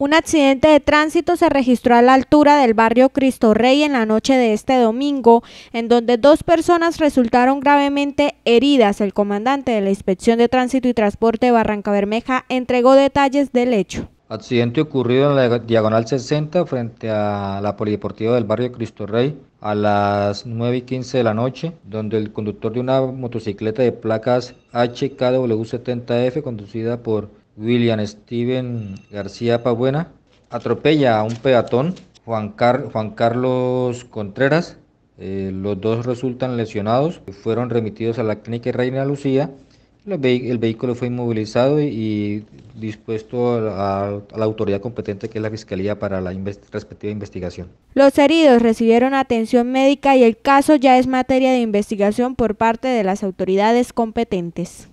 Un accidente de tránsito se registró a la altura del barrio Cristo Rey en la noche de este domingo, en donde dos personas resultaron gravemente heridas. El comandante de la Inspección de Tránsito y Transporte de Barranca Bermeja entregó detalles del hecho. Accidente ocurrido en la diagonal 60 frente a la Polideportiva del barrio Cristo Rey a las 9 y 15 de la noche, donde el conductor de una motocicleta de placas HKW70F conducida por William Steven García Pabuena atropella a un peatón, Juan, Juan Carlos Contreras. Eh, los dos resultan lesionados, fueron remitidos a la clínica Reina Lucía. El, vehículo fue inmovilizado y, dispuesto a, la autoridad competente que es la Fiscalía para la respectiva investigación. Los heridos recibieron atención médica y el caso ya es materia de investigación por parte de las autoridades competentes.